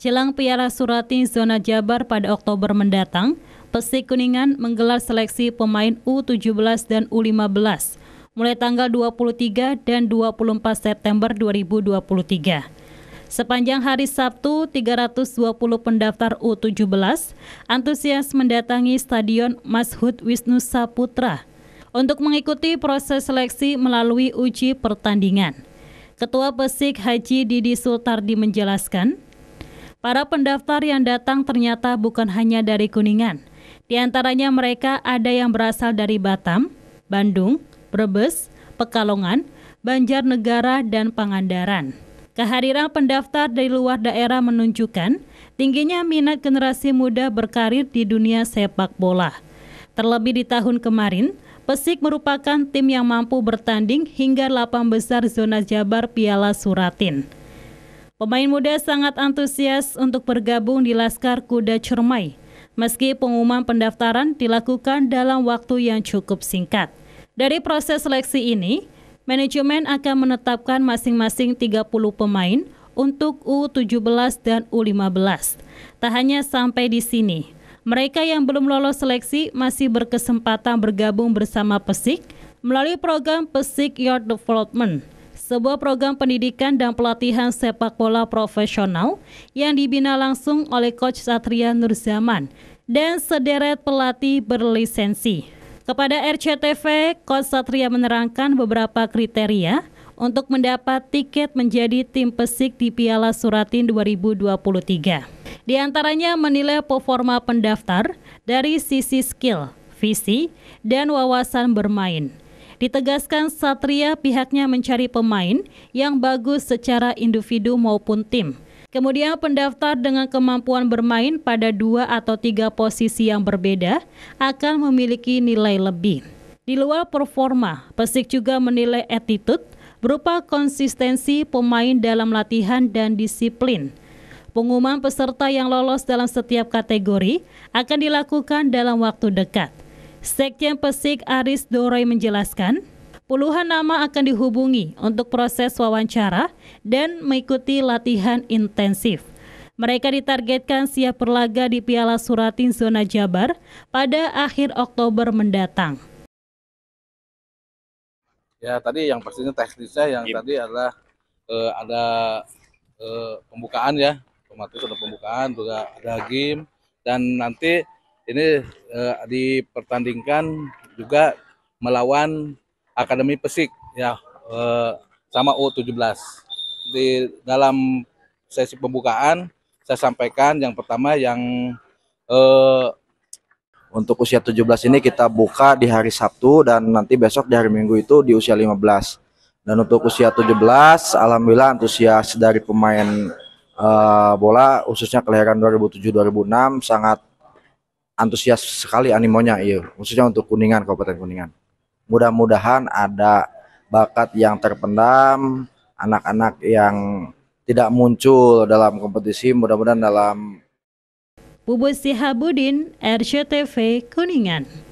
Jelang Piala Surati Zona Jabar pada Oktober mendatang, Persik Kuningan menggelar seleksi pemain U17 dan U15 mulai tanggal 23 dan 24 September 2023. Sepanjang hari Sabtu, 320 pendaftar U17 antusias mendatangi Stadion Mashud Wisnu Saputra untuk mengikuti proses seleksi melalui uji pertandingan. Ketua Persik Haji Didi Sultardi menjelaskan, Para pendaftar yang datang ternyata bukan hanya dari Kuningan. Di antaranya mereka ada yang berasal dari Batam, Bandung, Brebes, Pekalongan, Banjarnegara, dan Pangandaran. Kehadiran pendaftar dari luar daerah menunjukkan tingginya minat generasi muda berkarir di dunia sepak bola. Terlebih di tahun kemarin, Pesik merupakan tim yang mampu bertanding hingga 8 besar zona Jabar Piala Suratin. Pemain muda sangat antusias untuk bergabung di Laskar Kuda Cermai, meski pengumuman pendaftaran dilakukan dalam waktu yang cukup singkat. Dari proses seleksi ini, manajemen akan menetapkan masing-masing 30 pemain untuk U17 dan U15. Tak hanya sampai di sini, mereka yang belum lolos seleksi masih berkesempatan bergabung bersama Pesik melalui program Pesik Youth Development – sebuah program pendidikan dan pelatihan sepak bola profesional yang dibina langsung oleh Coach Satria Nurzaman dan sederet pelatih berlisensi. Kepada RCTV, Coach Satria menerangkan beberapa kriteria untuk mendapat tiket menjadi tim pesik di Piala Suratin 2023. Di antaranya menilai performa pendaftar dari sisi skill, visi, dan wawasan bermain. Ditegaskan Satria pihaknya mencari pemain yang bagus secara individu maupun tim. Kemudian pendaftar dengan kemampuan bermain pada dua atau tiga posisi yang berbeda akan memiliki nilai lebih. Di luar performa, Pesik juga menilai attitude berupa konsistensi pemain dalam latihan dan disiplin. Pengumuman peserta yang lolos dalam setiap kategori akan dilakukan dalam waktu dekat. Sekjen Pesik Aris Doroy menjelaskan, puluhan nama akan dihubungi untuk proses wawancara dan mengikuti latihan intensif. Mereka ditargetkan siap berlaga di Piala Suratin Zona Jabar pada akhir Oktober mendatang. Ya tadi yang pastinya teknisnya yang Gim. Iya. tadi adalah uh, ada uh, pembukaan ya, otomatis ada pembukaan juga ada game dan nanti ini eh, dipertandingkan juga melawan Akademi Pesik ya eh, sama U17. Di dalam sesi pembukaan saya sampaikan yang pertama yang eh, untuk usia 17 ini kita buka di hari Sabtu dan nanti besok di hari Minggu itu di usia 15. Dan untuk usia 17 alhamdulillah antusias dari pemain uh, bola khususnya kelahiran 2007 2006 sangat antusias sekali animonya iya khususnya untuk Kuningan Kabupaten Kuningan mudah-mudahan ada bakat yang terpendam anak-anak yang tidak muncul dalam kompetisi mudah-mudahan dalam Bubus Sihabudin RCTV Kuningan